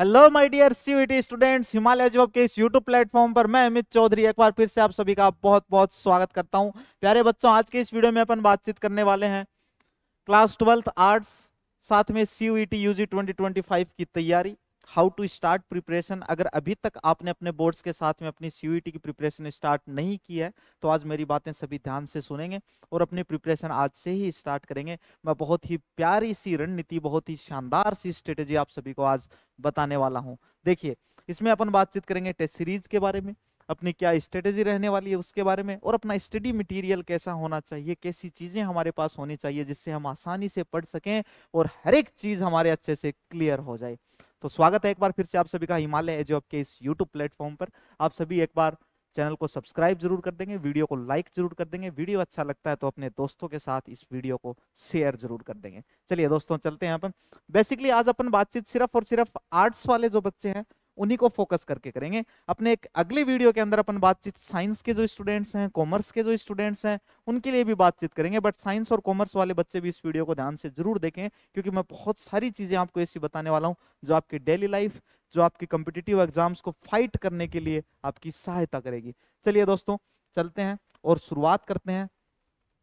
hello my dear CUET students Himalaya job के इस YouTube platform पर मैं अमित चौधरी एक बार फिर से आप सभी का बहुत बहुत स्वागत करता हूं प्यारे बच्चों आज के इस वीडियो में अपन बातचीत करने वाले हैं क्लास ट्वेल्थ आर्ट्स साथ में सीयूईटी यूजी 2025 की तैयारी हाउ टू स्टार्ट प्रिपरेशन अगर अभी तक आपने अपने बोर्ड्स के साथ में अपनी सी e की प्रिपरेशन स्टार्ट नहीं की है तो आज मेरी बातें सभी ध्यान से सुनेंगे और अपनी प्रिपरेशन आज से ही स्टार्ट करेंगे मैं बहुत ही प्यारी सी रणनीति बहुत ही शानदार सी स्ट्रेटेजी आप सभी को आज बताने वाला हूँ देखिए इसमें अपन बातचीत करेंगे टेस्ट सीरीज के बारे में अपनी क्या स्ट्रेटेजी रहने वाली है उसके बारे में और अपना स्टडी मटेरियल कैसा होना चाहिए कैसी चीज़ें हमारे पास होनी चाहिए जिससे हम आसानी से पढ़ सकें और हर एक चीज़ हमारे अच्छे से क्लियर हो जाए तो स्वागत है एक बार फिर से आप सभी का हिमालय एज के इस यूट्यूब प्लेटफॉर्म पर आप सभी एक बार चैनल को सब्सक्राइब जरूर कर देंगे वीडियो को लाइक जरूर कर देंगे वीडियो अच्छा लगता है तो अपने दोस्तों के साथ इस वीडियो को शेयर जरूर कर देंगे चलिए दोस्तों चलते हैं अपन बेसिकली आज अपन बातचीत सिर्फ और सिर्फ आर्ट्स वाले जो बच्चे हैं उन्हीं को फोकस करके करेंगे अपने एक अगले वीडियो के अंदर अपन बातचीत साइंस के जो स्टूडेंट्स हैं कॉमर्स के जो स्टूडेंट्स हैं उनके लिए भी बातचीत करेंगे बट साइंस और कॉमर्स वाले बच्चे भी इस वीडियो को ध्यान से जरूर देखें क्योंकि मैं बहुत सारी चीज़ें आपको ऐसी बताने वाला हूँ जो आपकी डेली लाइफ जो आपकी कॉम्पिटिटिव एग्जाम्स को फाइट करने के लिए आपकी सहायता करेगी चलिए दोस्तों चलते हैं और शुरुआत करते हैं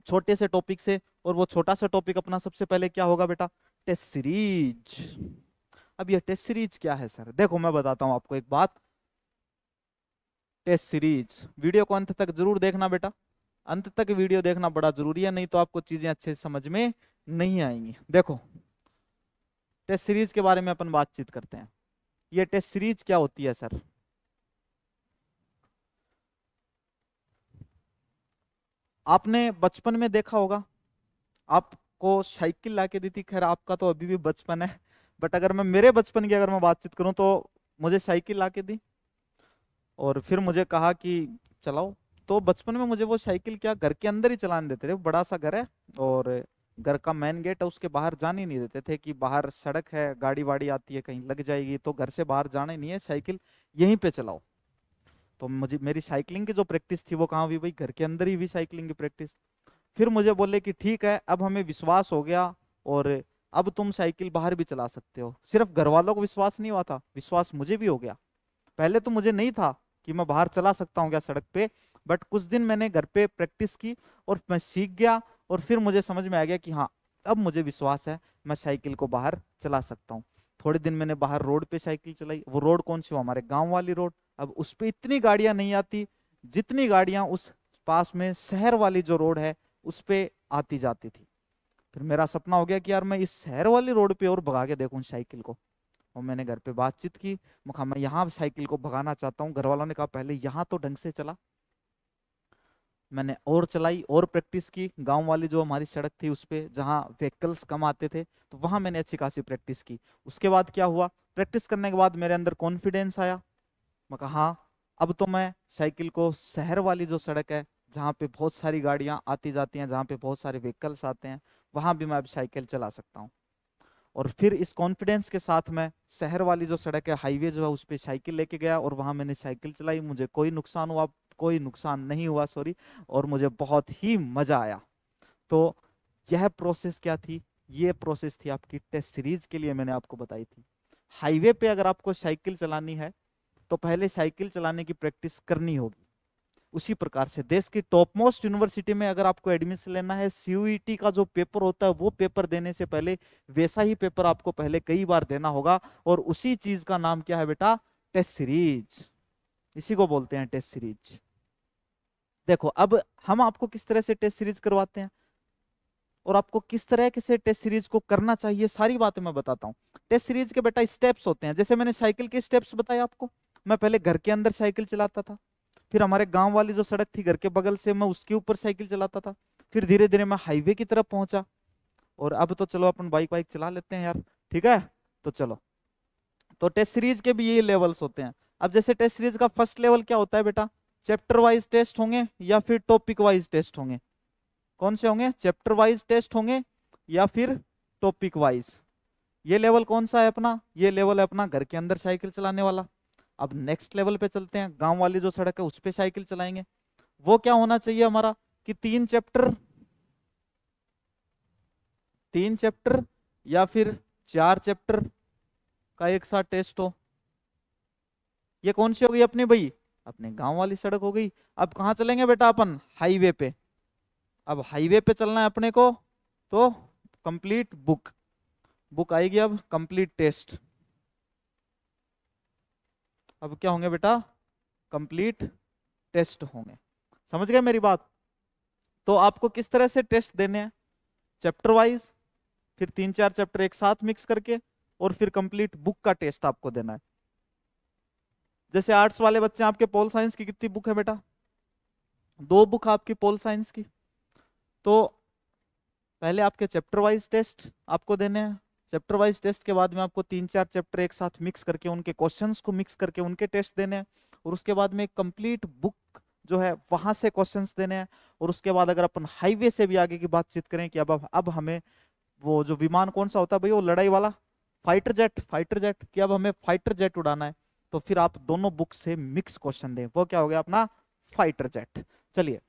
छोटे से टॉपिक से और वो छोटा सा टॉपिक अपना सबसे पहले क्या होगा बेटा टेस्ट सीरीज अब ये टेस्ट सीरीज क्या है सर देखो मैं बताता हूं आपको एक बात टेस्ट सीरीज वीडियो को अंत तक जरूर देखना बेटा अंत तक वीडियो देखना बड़ा जरूरी है नहीं तो आपको चीजें अच्छे से समझ में नहीं आएंगी देखो टेस्ट सीरीज के बारे में अपन बातचीत करते हैं ये टेस्ट सीरीज क्या होती है सर आपने बचपन में देखा होगा आपको साइकिल लाके दी थी खैर आपका तो अभी भी बचपन है बट अगर मैं मेरे बचपन की अगर मैं बातचीत करूँ तो मुझे साइकिल ला दी और फिर मुझे कहा कि चलाओ तो बचपन में मुझे वो साइकिल क्या घर के अंदर ही चलाने देते थे बड़ा सा घर है और घर का मेन गेट है उसके बाहर जाने नहीं देते थे कि बाहर सड़क है गाड़ी वाड़ी आती है कहीं लग जाएगी तो घर से बाहर जाना ही नहीं है साइकिल यहीं पे चलाओ तो मुझे मेरी साइकिलिंग की जो प्रैक्टिस थी वो कहाँ हुई भाई घर के अंदर ही हुई साइकिलिंग की प्रैक्टिस फिर मुझे बोले कि ठीक है अब हमें विश्वास हो गया और अब तुम साइकिल बाहर भी चला सकते हो सिर्फ घर वालों को विश्वास नहीं हुआ था विश्वास मुझे भी हो गया पहले तो मुझे नहीं था कि मैं बाहर चला सकता हूँ क्या सड़क पे बट कुछ दिन मैंने घर पे प्रैक्टिस की और मैं सीख गया और फिर मुझे समझ में आ गया कि हाँ अब मुझे विश्वास है मैं साइकिल को बाहर चला सकता हूँ थोड़े दिन मैंने बाहर रोड पे साइकिल चलाई वो रोड कौन सी हो हमारे गांव वाली रोड अब उस पर इतनी गाड़ियां नहीं आती जितनी गाड़ियां उस पास में शहर वाली जो रोड है उस पर आती जाती थी फिर मेरा सपना हो गया कि यार मैं इस शहर वाली रोड पे और भगा के देखूँ साइकिल को और मैंने घर पे बातचीत की मुखा मैं यहाँ साइकिल को भगाना चाहता हूँ घर वालों ने कहा पहले यहाँ तो ढंग से चला मैंने और चलाई और प्रैक्टिस की गांव वाली जो हमारी सड़क थी उस पर जहाँ व्हीकल्स कम आते थे तो वहाँ मैंने अच्छी खासी प्रैक्टिस की उसके बाद क्या हुआ प्रैक्टिस करने के बाद मेरे अंदर कॉन्फिडेंस आया मैं कहा हाँ अब तो मैं साइकिल को शहर वाली जो सड़क है जहाँ पे बहुत सारी गाड़ियाँ आती जाती हैं जहाँ पे बहुत सारे व्हीकल्स आते हैं वहाँ भी मैं अब साइकिल चला सकता हूँ और फिर इस कॉन्फिडेंस के साथ मैं शहर वाली जो सड़क है हाईवे जो है उस पर साइकिल लेके गया और वहाँ मैंने साइकिल चलाई मुझे कोई नुकसान हुआ कोई नुकसान नहीं हुआ सॉरी और मुझे बहुत ही मज़ा आया तो यह प्रोसेस क्या थी ये प्रोसेस थी आपकी टेस्ट सीरीज के लिए मैंने आपको बताई थी हाईवे पे अगर आपको साइकिल चलानी है तो पहले साइकिल चलाने की प्रैक्टिस करनी होगी उसी प्रकार से देश की टॉप मोस्ट यूनिवर्सिटी में अगर आपको एडमिशन लेना है सीयूईटी e का जो पेपर होता है वो पेपर देने से पहले वैसा ही पेपर आपको पहले कई बार देना होगा और उसी चीज का नाम क्या है बेटा टेस्ट सीरीज इसी को बोलते हैं टेस्ट सीरीज देखो अब हम आपको किस तरह से टेस्ट सीरीज करवाते हैं और आपको किस तरह से टेस्ट सीरीज को करना चाहिए सारी बातें मैं बताता हूँ टेस्ट सीरीज के बेटा स्टेप्स होते हैं जैसे मैंने साइकिल के स्टेप्स बताए आपको मैं पहले घर के अंदर साइकिल चलाता था फिर हमारे गांव वाली जो सड़क थी घर के बगल से मैं उसके ऊपर साइकिल चलाता था फिर धीरे धीरे मैं हाईवे की तरफ पहुंचा और अब तो चलो अपन बाइक वाइक चला लेते हैं यार ठीक है तो चलो तो टेस्ट सीरीज के भी यही लेवल्स होते हैं अब जैसे टेस्ट सीरीज का फर्स्ट लेवल क्या होता है बेटा चैप्टर वाइज टेस्ट होंगे या फिर टॉपिक वाइज टेस्ट होंगे कौन से होंगे चैप्टर वाइज टेस्ट होंगे या फिर टॉपिक वाइज ये लेवल कौन सा है अपना ये लेवल है अपना घर के अंदर साइकिल चलाने वाला अब नेक्स्ट लेवल पे चलते हैं गांव वाली जो सड़क है उस पर साइकिल चलाएंगे वो क्या होना चाहिए हमारा कि तीन चैप्टर तीन चैप्टर या फिर चार चैप्टर का एक साथ टेस्ट हो ये कौन सी हो गई अपनी भाई अपने गांव वाली सड़क हो गई अब कहा चलेंगे बेटा अपन हाईवे पे अब हाईवे पे चलना है अपने को तो कंप्लीट बुक बुक आएगी अब कंप्लीट टेस्ट अब क्या होंगे बेटा कंप्लीट टेस्ट होंगे समझ गए मेरी बात तो आपको किस तरह से टेस्ट देने हैं चैप्टर वाइज फिर तीन चार चैप्टर एक साथ मिक्स करके और फिर कंप्लीट बुक का टेस्ट आपको देना है जैसे आर्ट्स वाले बच्चे आपके पोल साइंस की कितनी बुक है बेटा दो बुक आपकी पोल साइंस की तो पहले आपके चैप्टर वाइज टेस्ट आपको देने हैं चैप्टर वाइज टेस्ट के बाद में आपको तीन चार चैप्टर एक साथ मिक्स करके उनके क्वेश्चंस को मिक्स करके उनके टेस्ट देने हैं और उसके बाद में कंप्लीट बुक जो है वहां से क्वेश्चंस देने हैं और उसके बाद अगर अपन हाईवे से भी आगे की बातचीत करें कि अब अब हमें वो जो विमान कौन सा होता है भाई वो लड़ाई वाला फाइटर जेट फाइटर जेट कि अब हमें फाइटर जेट उड़ाना है तो फिर आप दोनों बुक से मिक्स क्वेश्चन दें वो क्या हो गया अपना फाइटर जेट चलिए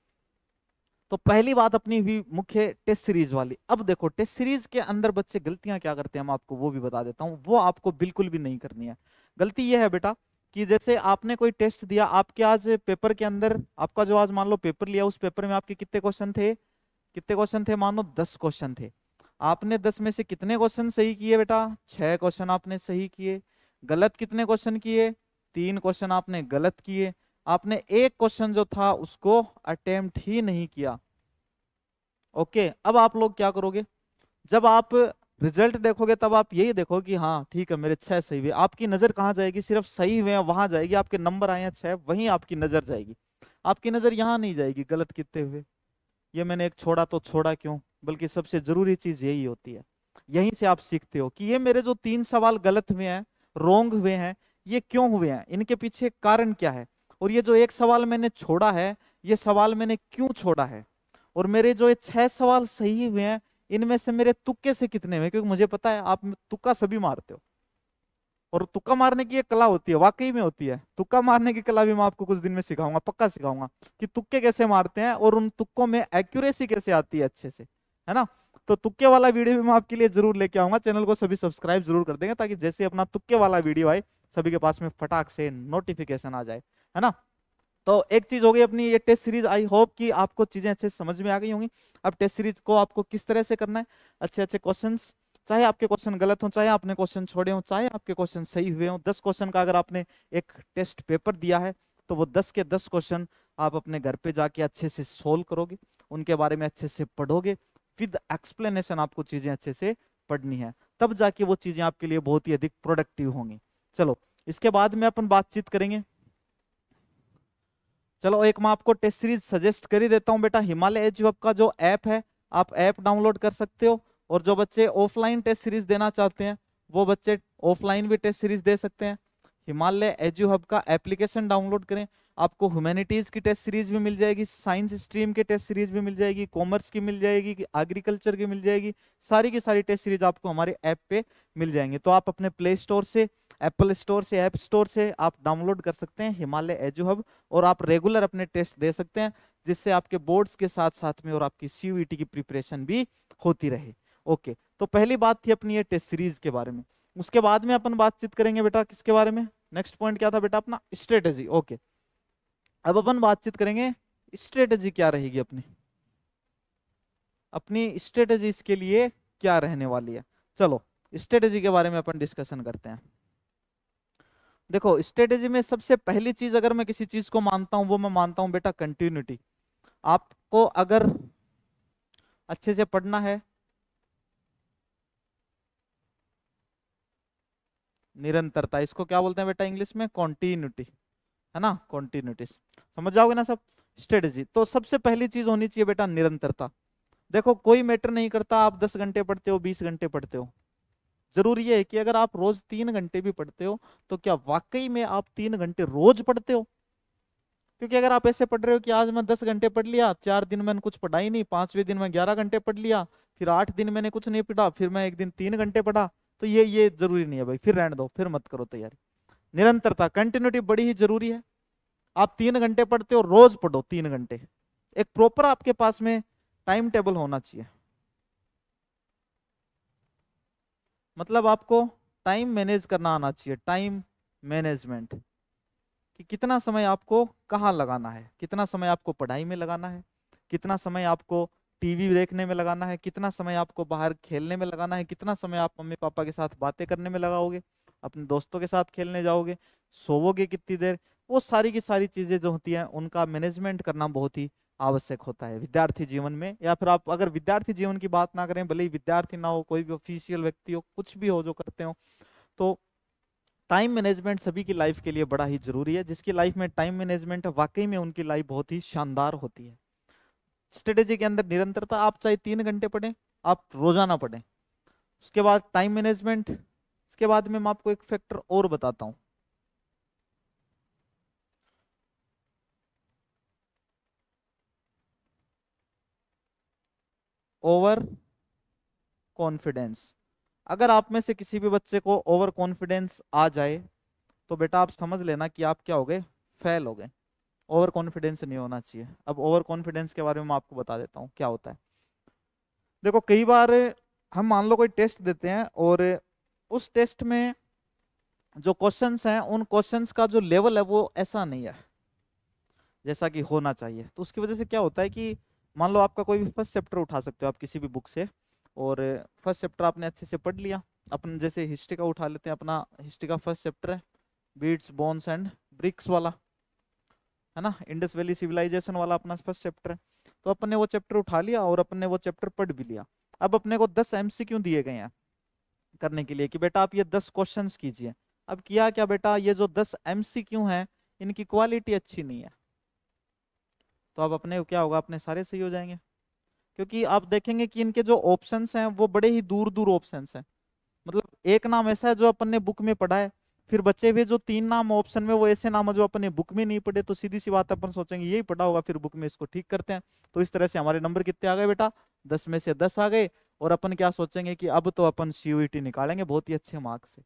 तो पहली बात अपनी हुई मुख्य टेस्ट सीरीज वाली अब देखो टेस्ट सीरीज के अंदर बच्चे गलतियां क्या करते हैं मैं आपको वो भी बता देता हूँ वो आपको बिल्कुल भी नहीं करनी है गलती ये है बेटा कि जैसे आपने कोई टेस्ट दिया आपके आज पेपर के अंदर आपका जो आज मान लो पेपर लिया उस पेपर में आपके कितने क्वेश्चन थे कितने क्वेश्चन थे मान लो दस क्वेश्चन थे आपने दस में से कितने क्वेश्चन सही किए बेटा छह क्वेश्चन आपने सही किए गलत कितने क्वेश्चन किए तीन क्वेश्चन आपने गलत किए आपने एक क्वेश्चन जो था उसको अटेम्प्ट ही नहीं किया ओके अब आप लोग क्या करोगे जब आप रिजल्ट देखोगे तब आप यही देखो कि हाँ ठीक है मेरे छह सही हुए आपकी नजर कहाँ जाएगी सिर्फ सही हुए हैं वहां जाएगी आपके नंबर आए हैं छह वहीं आपकी नजर जाएगी आपकी नजर यहाँ नहीं जाएगी गलत कितने हुए ये मैंने एक छोड़ा तो छोड़ा क्यों बल्कि सबसे जरूरी चीज यही होती है यहीं से आप सीखते हो कि ये मेरे जो तीन सवाल गलत हुए हैं रोंग हुए हैं ये क्यों हुए हैं इनके पीछे कारण क्या है और ये जो एक सवाल मैंने छोड़ा है ये सवाल मैंने क्यों छोड़ा है और मेरे जो ये छह सवाल सही हुए हैं इनमें से मेरे तुक्के से कितने हुए क्योंकि मुझे पता है आप तुक्का सभी मारते हो और तुक्का मारने की एक कला होती है वाकई में होती है तुक्का मारने की कला भी मैं आपको कुछ दिन में सिखाऊंगा पक्का सिखाऊंगा कि तुक्के कैसे मारते हैं और उन तुक्कों में एक्यूरेसी कैसे आती है अच्छे से है ना तो तुक्के वाला वीडियो भी मैं आपके लिए जरूर लेके आऊंगा चैनल को सभी सब्सक्राइब जरूर कर देंगे ताकि जैसे अपना तुक्के वाला वीडियो आए सभी के पास में फटाक से नोटिफिकेशन आ जाए है ना तो एक चीज होगी अपनी ये टेस्ट सीरीज आई होप कि आपको चीजें अच्छे समझ में आ गई होंगी अब टेस्ट सीरीज को आपको किस तरह से करना है अच्छे अच्छे क्वेश्चन चाहे आपके क्वेश्चन गलत हो चाहे आपने क्वेश्चन छोड़े हों चाहे आपके क्वेश्चन सही हुए हों दस क्वेश्चन का अगर आपने एक टेस्ट पेपर दिया है तो वो दस के दस क्वेश्चन आप अपने घर पे जाके अच्छे से सोल्व करोगे उनके बारे में अच्छे से पढ़ोगे विद एक्सप्लेनेशन आपको चीजें अच्छे से पढ़नी है तब जाके वो चीजें आपके लिए बहुत ही अधिक प्रोडक्टिव होंगी चलो इसके बाद में अपन बातचीत करेंगे चलो एक मैं आपको टेस्ट सीरीज सजेस्ट कर ही देता हूँ बेटा हिमालय एच हब का जो ऐप है आप ऐप डाउनलोड कर सकते हो और जो बच्चे ऑफलाइन टेस्ट सीरीज देना चाहते हैं वो बच्चे ऑफलाइन भी टेस्ट सीरीज दे सकते हैं हिमालय एजू हब का एप्लीकेशन डाउनलोड करें आपको ह्यूमैनिटीज़ की टेस्ट सीरीज भी मिल जाएगी साइंस स्ट्रीम की टेस्ट सीरीज भी मिल जाएगी कॉमर्स की मिल जाएगी एग्रीकल्चर की मिल जाएगी सारी की सारी टेस्ट सीरीज आपको हमारे ऐप पे मिल जाएंगे तो आप अपने प्ले स्टोर से एप्पल स्टोर से ऐप स्टोर से आप डाउनलोड कर सकते हैं हिमालय एजू हब और आप रेगुलर अपने टेस्ट दे सकते हैं जिससे आपके बोर्ड्स के साथ साथ में और आपकी सी की प्रिपरेशन भी होती रहे ओके तो पहली बात थी अपनी ये टेस्ट सीरीज के बारे में उसके बाद में अपन बातचीत करेंगे बेटा किसके बारे में नेक्स्ट पॉइंट क्या था बेटा अपना स्ट्रेटेजी ओके अब अपन बातचीत करेंगे स्ट्रेटेजी क्या रहेगी अपनी अपनी स्ट्रेटेजी इसके लिए क्या रहने वाली है चलो स्ट्रेटेजी के बारे में अपन डिस्कशन करते हैं देखो स्ट्रेटेजी में सबसे पहली चीज अगर मैं किसी चीज को मानता हूं वो मैं मानता हूं बेटा कंटिन्यूटी आपको अगर अच्छे से पढ़ना है निरंतरता इसको क्या बोलते हैं बेटा इंग्लिश में कॉन्टीन्यूटी है ना कॉन्टीन्यूटी समझ जाओगे ना सब स्ट्रेटेजी तो सबसे पहली चीज होनी चाहिए बेटा निरंतरता देखो कोई मैटर नहीं करता आप दस घंटे पढ़ते हो बीस घंटे पढ़ते हो जरूर ये है कि अगर आप रोज तीन घंटे भी पढ़ते हो तो क्या वाकई में आप तीन घंटे रोज पढ़ते हो क्योंकि अगर आप ऐसे पढ़ रहे हो कि आज मैं दस घंटे पढ़ लिया चार दिन मैंने कुछ पढ़ा ही नहीं पांचवें दिन में ग्यारह घंटे पढ़ लिया फिर आठ दिन मैंने कुछ नहीं पढ़ा फिर मैं एक दिन तीन घंटे पढ़ा तो ये ये जरूरी नहीं है भाई फिर रहने दो फिर मत करो तैयारी निरंतरता कंटिन्यूटी बड़ी ही जरूरी है आप तीन घंटे पढ़ते हो रोज पढ़ो तीन घंटे एक प्रॉपर आपके पास में टाइम टेबल होना चाहिए मतलब आपको टाइम मैनेज करना आना चाहिए टाइम मैनेजमेंट कि कितना समय आपको कहाँ लगाना है कितना समय आपको पढ़ाई में लगाना है कितना समय आपको टीवी देखने में लगाना है कितना समय आपको बाहर खेलने में लगाना है कितना समय आप मम्मी पापा के साथ बातें करने में लगाओगे अपने दोस्तों के साथ खेलने जाओगे सोवोगे कितनी देर वो सारी की सारी चीज़ें जो होती हैं उनका मैनेजमेंट करना बहुत ही आवश्यक होता है विद्यार्थी जीवन में या फिर आप अगर विद्यार्थी जीवन की बात ना करें भले ही विद्यार्थी ना हो कोई भी ऑफिशियल व्यक्ति हो कुछ भी हो जो करते हो तो टाइम मैनेजमेंट सभी की लाइफ के लिए बड़ा ही जरूरी है जिसकी लाइफ में टाइम मैनेजमेंट वाकई में उनकी लाइफ बहुत ही शानदार होती है स्ट्रेटेजी के अंदर निरंतरता आप चाहे तीन घंटे पढ़ें आप रोजाना पढ़ें उसके बाद टाइम मैनेजमेंट इसके बाद में मैं आपको एक फैक्टर और बताता हूँ ओवर कॉन्फिडेंस अगर आप में से किसी भी बच्चे को ओवर कॉन्फिडेंस आ जाए तो बेटा आप समझ लेना कि आप क्या हो गए फेल हो गए ओवर कॉन्फिडेंस नहीं होना चाहिए अब ओवर कॉन्फिडेंस के बारे में मैं आपको बता देता हूँ क्या होता है देखो कई बार हम मान लो कोई टेस्ट देते हैं और उस टेस्ट में जो क्वेश्चन हैं उन क्वेश्चन का जो लेवल है वो ऐसा नहीं है जैसा कि होना चाहिए तो उसकी वजह से क्या होता है कि मान लो आपका कोई भी फर्स्ट चैप्टर उठा सकते हो आप किसी भी बुक से और फर्स्ट चैप्टर आपने अच्छे से पढ़ लिया अपन जैसे हिस्ट्री का उठा लेते हैं अपना हिस्ट्री का फर्स्ट चैप्टर है बीट्स बोन्स एंड ब्रिक्स वाला है ना इंडस वैली सिविलाइजेशन वाला अपना फर्स्ट चैप्टर है तो अपन ने वो चैप्टर उठा लिया और अपन ने वो चैप्टर पढ़ भी लिया अब अपने को दस एम क्यों दिए गए हैं करने के लिए कि बेटा आप ये दस क्वेश्चन कीजिए अब किया क्या बेटा ये जो दस एम क्यों है इनकी क्वालिटी अच्छी नहीं है तो अब अपने क्या होगा अपने सारे सही हो जाएंगे क्योंकि आप देखेंगे कि इनके जो ऑप्शन हैं वो बड़े ही दूर दूर ऑप्शन हैं मतलब एक नाम ऐसा है जो अपन ने बुक में पढ़ा है फिर बच्चे हुए जो तीन नाम ऑप्शन में वो ऐसे नाम है जो अपने बुक में नहीं पढ़े तो सीधी सी बात अपन सोचेंगे यही पढ़ा होगा फिर बुक में इसको ठीक करते हैं तो इस तरह से हमारे नंबर कितने आ गए बेटा दस में से दस आ गए और अपन क्या सोचेंगे कि अब तो अपन सी e निकालेंगे बहुत ही अच्छे मार्क्स से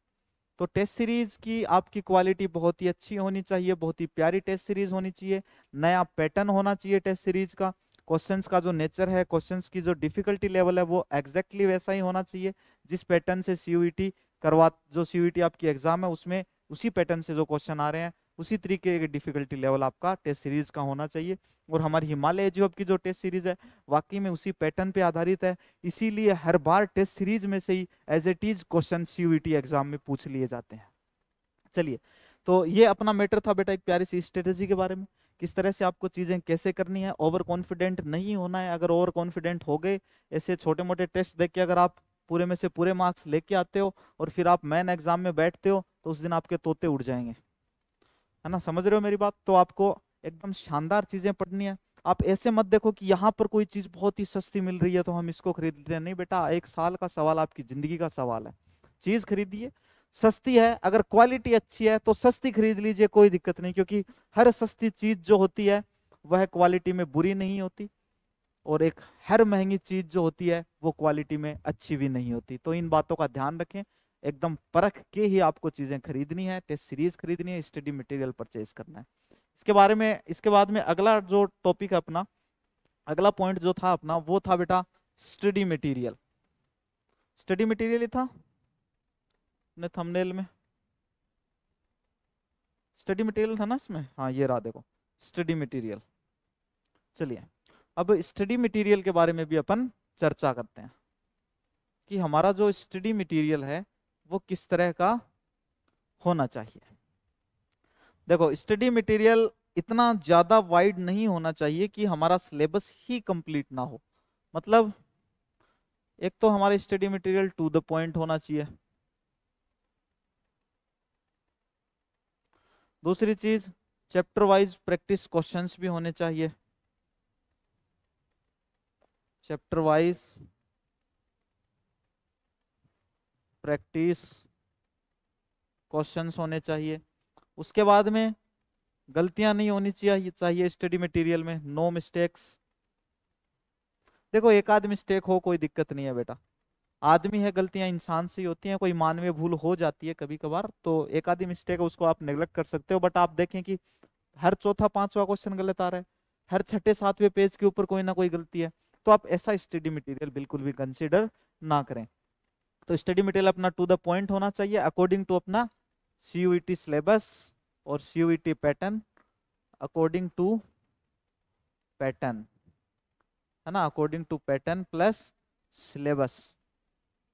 तो टेस्ट सीरीज की आपकी क्वालिटी बहुत ही अच्छी होनी चाहिए बहुत ही प्यारी टेस्ट सीरीज होनी चाहिए नया पैटर्न होना चाहिए टेस्ट सीरीज का क्वेश्चंस का जो नेचर है क्वेश्चंस की जो डिफिकल्टी लेवल है वो एग्जैक्टली exactly वैसा ही होना चाहिए जिस पैटर्न से सी e करवा जो सी e आपकी एग्जाम है उसमें उसी पैटर्न से जो क्वेश्चन आ रहे हैं उसी तरीके के डिफिकल्टी लेवल आपका टेस्ट सीरीज का होना चाहिए और हमारी हिमालय जॉब की जो टेस्ट सीरीज है वाकई में उसी पैटर्न पे आधारित है इसीलिए हर बार टेस्ट सीरीज में से ही as it is question C exam में पूछ लिए जाते हैं चलिए तो ये अपना मैटर था बेटा एक प्यारी सी स्ट्रेटेजी के बारे में किस तरह से आपको चीज़ें कैसे करनी है ओवर कॉन्फिडेंट नहीं होना है अगर ओवर कॉन्फिडेंट हो गए ऐसे छोटे मोटे टेस्ट देख के अगर आप पूरे में से पूरे मार्क्स लेके आते हो और फिर आप मैन एग्जाम में बैठते हो तो उस दिन आपके तोते उड़ जाएंगे है ना समझ रहे हो मेरी बात तो आपको एकदम शानदार चीजें पढ़नी है आप ऐसे मत देखो कि यहाँ पर कोई चीज बहुत ही सस्ती मिल रही है तो हम इसको खरीद लेते हैं नहीं बेटा एक साल का सवाल आपकी जिंदगी का सवाल है चीज खरीदिए सस्ती है अगर क्वालिटी अच्छी है तो सस्ती खरीद लीजिए कोई दिक्कत नहीं क्योंकि हर सस्ती चीज जो होती है वह क्वालिटी में बुरी नहीं होती और एक हर महंगी चीज जो होती है वो क्वालिटी में अच्छी भी नहीं होती तो इन बातों का ध्यान रखें एकदम परख के ही आपको चीज़ें खरीदनी है टेस्ट सीरीज खरीदनी है स्टडी मटेरियल परचेज करना है इसके बारे में इसके बाद में अगला जो टॉपिक है अपना अगला पॉइंट जो था अपना वो था बेटा स्टडी मटेरियल स्टडी मटेरियल ही था अपने थंबनेल में स्टडी मटेरियल था ना इसमें हाँ ये रहा देखो स्टडी मटेरियल चलिए अब स्टडी मटेरियल के बारे में भी अपन चर्चा करते हैं कि हमारा जो स्टडी मटेरियल है वो किस तरह का होना चाहिए देखो स्टडी मटेरियल इतना ज़्यादा वाइड नहीं होना चाहिए कि हमारा सिलेबस ही कंप्लीट ना हो मतलब एक तो हमारा study material to the point होना चाहिए दूसरी चीज चैप्टर वाइज प्रैक्टिस क्वेश्चंस भी होने चाहिए चैप्टर वाइज प्रैक्टिस क्वेश्चंस होने चाहिए उसके बाद में गलतियां नहीं होनी चाहिए चाहिए स्टडी मटेरियल में नो मिस्टेक्स देखो एक आदमी मिस्टेक हो कोई दिक्कत नहीं है बेटा आदमी है गलतियां इंसान से ही होती हैं कोई मानवीय भूल हो जाती है कभी कभार तो एक आधी मिस्टेक उसको आप नेग्लेक्ट कर सकते हो बट आप देखें कि हर चौथा पांचवा क्वेश्चन गलत आ रहा है हर छठे सातवें पेज के ऊपर कोई ना कोई गलती है तो आप ऐसा स्टडी मटेरियल बिल्कुल भी कंसिडर ना करें तो स्टडी मटेरियल अपना टू द पॉइंट होना चाहिए अकॉर्डिंग टू अपना सी सिलेबस e और C pattern according to pattern है ना according to pattern plus syllabus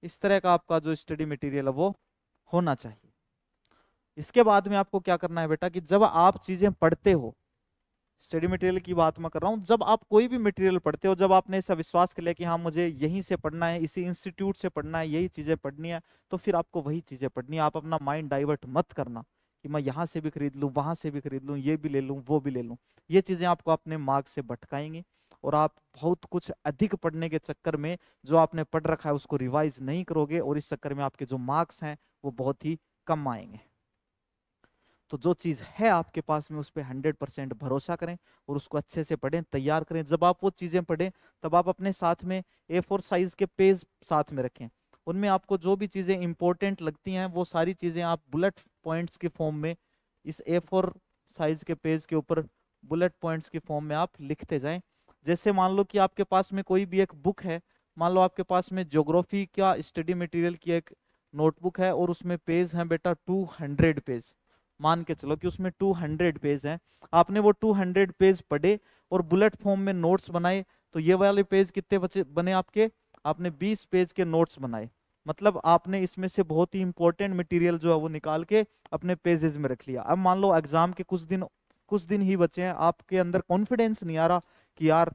इस तरह का आपका जो स्टडी मटेरियल है वो होना चाहिए इसके बाद में आपको क्या करना है बेटा कि जब आप चीज़ें पढ़ते हो स्टडी मटेरियल की बात मैं कर रहा हूँ जब आप कोई भी मटेरियल पढ़ते हो जब आपने ऐसा विश्वास कर लिया कि हाँ मुझे यहीं से पढ़ना है इसी इंस्टीट्यूट से पढ़ना है यही चीज़ें पढ़नी है तो फिर आपको वही चीज़ें पढ़नी है आप अपना माइंड डाइवर्ट मत करना कि मैं यहाँ से भी खरीद लूँ वहाँ से भी खरीद लूँ ये भी ले लूँ वो भी ले लूँ ये चीज़ें आपको अपने मार्ग से भटकाएंगी और आप बहुत कुछ अधिक पढ़ने के चक्कर में जो आपने पढ़ रखा है उसको रिवाइज नहीं करोगे और इस चक्कर में आपके जो मार्क्स हैं वो बहुत ही कम आएंगे तो जो चीज़ है आपके पास में उस पर हंड्रेड परसेंट भरोसा करें और उसको अच्छे से पढ़ें तैयार करें जब आप वो चीज़ें पढ़ें तब आप अपने साथ में ए फोर साइज़ के पेज साथ में रखें उनमें आपको जो भी चीज़ें इंपॉर्टेंट लगती हैं वो सारी चीज़ें आप बुलेट पॉइंट्स के फॉर्म में इस ए फोर साइज़ के पेज के ऊपर बुलेट पॉइंट्स के फॉर्म में आप लिखते जाएं जैसे मान लो कि आपके पास में कोई भी एक बुक है मान लो आपके पास में ज्योग्राफी का स्टडी मटेरियल की एक नोटबुक है और उसमें पेज हैं बेटा 200 पेज मान के चलो कि उसमें 200 पेज हैं आपने वो 200 पेज पढ़े और बुलेट फॉर्म में नोट्स बनाए तो ये वाले पेज कितने बचे बने आपके आपने 20 पेज के नोट्स बनाए मतलब आपने इसमें से बहुत ही इंपॉर्टेंट मटेरियल जो है वो निकाल के अपने पेजेज में रख लिया अब मान लो एग्जाम के कुछ दिन कुछ दिन ही बचे हैं आपके अंदर कॉन्फिडेंस नहीं आ रहा कि यार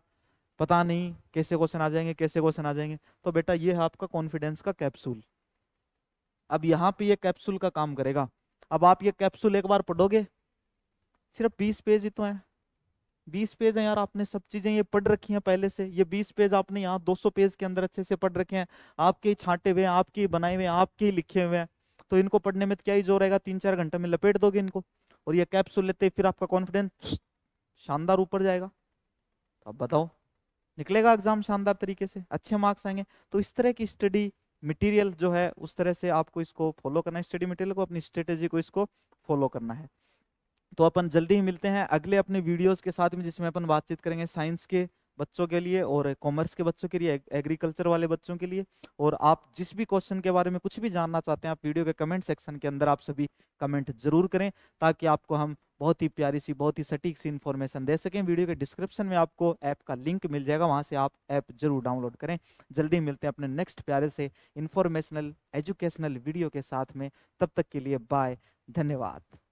पता नहीं कैसे क्वेश्चन आ जाएंगे कैसे क्वेश्चन आ जाएंगे तो बेटा ये है आपका कॉन्फिडेंस का कैप्सूल अब यहाँ पे ये कैप्सूल का काम करेगा अब आप ये कैप्सूल एक बार पढ़ोगे सिर्फ बीस पेज ही तो हैं बीस पेज हैं यार आपने सब चीज़ें ये पढ़ रखी हैं पहले से ये बीस पेज आपने यहाँ दो सौ पेज के अंदर अच्छे से पढ़ रखे हैं आपके ही छांटे हुए हैं आपके ही बनाए हुए हैं आपके ही लिखे हुए हैं तो इनको पढ़ने में तो क्या ही जोर रहेगा तीन चार घंटे में लपेट दोगे इनको और ये कैप्सूल लेते फिर आपका कॉन्फिडेंस शानदार ऊपर जाएगा अब बताओ निकलेगा एग्जाम शानदार तरीके से अच्छे मार्क्स आएंगे तो इस तरह की स्टडी मटेरियल जो है उस तरह से आपको इसको फॉलो करना है स्टडी मटेरियल को अपनी स्ट्रेटेजी को इसको फॉलो करना है तो अपन जल्दी ही मिलते हैं अगले अपने वीडियोस के साथ में जिसमें अपन बातचीत करेंगे साइंस के बच्चों के लिए और कॉमर्स के बच्चों के लिए एग्रीकल्चर वाले बच्चों के लिए और आप जिस भी क्वेश्चन के बारे में कुछ भी जानना चाहते हैं आप वीडियो के कमेंट सेक्शन के अंदर आप सभी कमेंट जरूर करें ताकि आपको हम बहुत ही प्यारी सी बहुत ही सटीक सी इन्फॉर्मेशन दे सकें वीडियो के डिस्क्रिप्शन में आपको ऐप का लिंक मिल जाएगा वहाँ से आप ऐप जरूर डाउनलोड करें जल्दी मिलते हैं अपने नेक्स्ट प्यारे से इन्फॉर्मेशनल एजुकेशनल वीडियो के साथ में तब तक के लिए बाय धन्यवाद